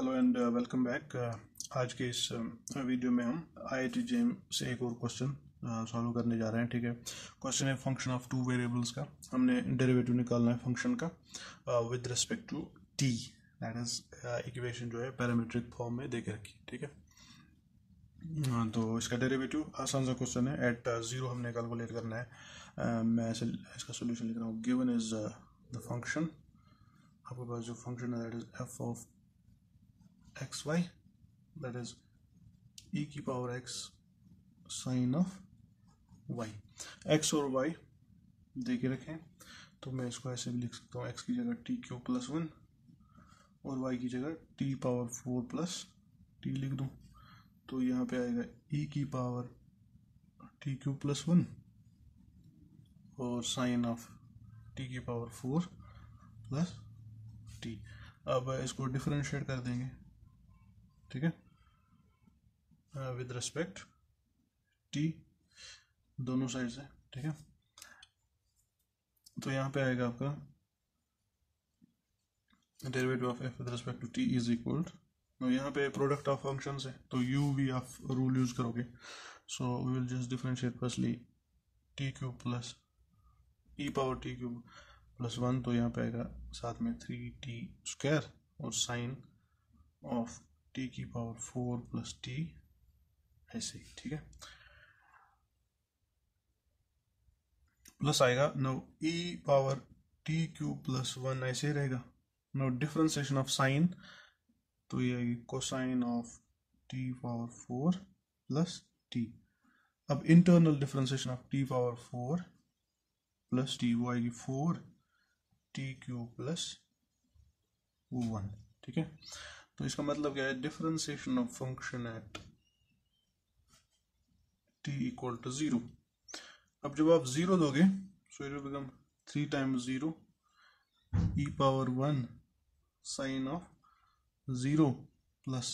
hello and welcome back आज के इस वीडियो um, में हम आई आई से एक और क्वेश्चन सॉल्व uh, करने जा रहे हैं ठीक है क्वेश्चन है फंक्शन ऑफ टू वेरिएबल्स का हमने डेरिवेटिव निकालना है फंक्शन का with respect to T that is equation जो है पैरामीट्रिक फॉर्म में दे के रखी ठीक है uh, तो इसका डेरिवेटिव आसान सा क्वेश्चन है एट ज़ीरो uh, हमने कैलकुलेट करना है मैं ऐसे इसका सोल्यूशन लिख रहा हूँ गिवन इज द फंक्शन आपके पास जो फंक्शन है that is F of xy that is e की power x sine of y x और y दे के रखें तो मैं इसको ऐसे भी लिख सकता हूँ x की जगह टी क्यू प्लस वन और y की जगह t power four plus T लिख दूँ तो यहाँ पे आएगा e की power T cube plus one और साइन ऑफ टी की पावर फोर प्लस टी अब इसको डिफ्रेंशिएट कर देंगे ठीक है विद रेस्पेक्ट टी दोनों साइड से ठीक है तो यहाँ पे आएगा आपका derivative of F with respect to T is equal तो यहाँ पे प्रोडक्ट ऑफ फंक्शन है तो यू वी आप रूल यूज करोगे so we will just differentiate firstly T cube plus E power T cube plus one तो यहाँ पे आएगा साथ में थ्री टी स्क्वायर और साइन ऑफ टी की पावर फोर प्लस टी ऐसे ठीक है प्लस आएगा no E power T cube plus one ऐसे रहेगा नो डिफ्रेंसिएशन ऑफ साइन तो ये आएगी cosine of T power four plus T अब internal differentiation of T power four plus T वो आएगी four T cube plus one ठीक है तो इसका मतलब क्या है differentiation of function at T equal to zero अब जब आप ज़ीरो दोगे so it become three times zero E power one sine of zero plus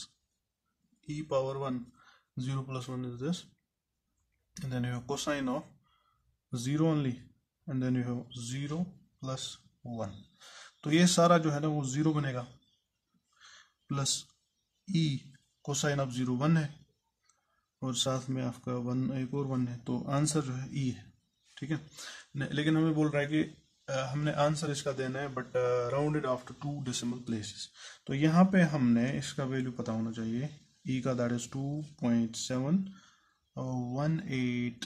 E power one zero plus one is this and then you have cosine of zero only and then you have zero plus one तो ये सारा जो है ना वो zero बनेगा plus ई को sign of zero one है और साथ में आपका वन एक और वन है तो आंसर जो है ई e है ठीक है लेकिन हमें बोल रहा है कि हमने आंसर इसका देना है but rounded after two decimal places तो यहाँ पे हमने इसका वैल्यू पता होना चाहिए ई e का that is two point seven one eight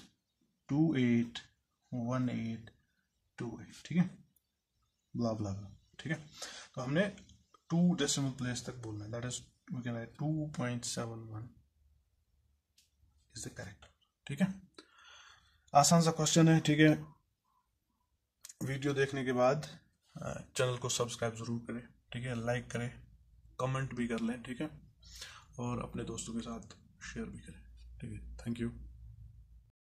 two eight one eight two eight ठीक है ब्ला ब्ला ठीक है तो हमने टू डेसिमल प्लेस तक बोलना है that is we can write two point seven one is the correct ठीक है आसान सा क्वेश्चन है ठीक है वीडियो देखने के बाद चैनल को सब्सक्राइब ज़रूर करें ठीक है लाइक करें कमेंट भी कर लें ठीक है और अपने दोस्तों के साथ शेयर भी करें ठीक है थैंक यू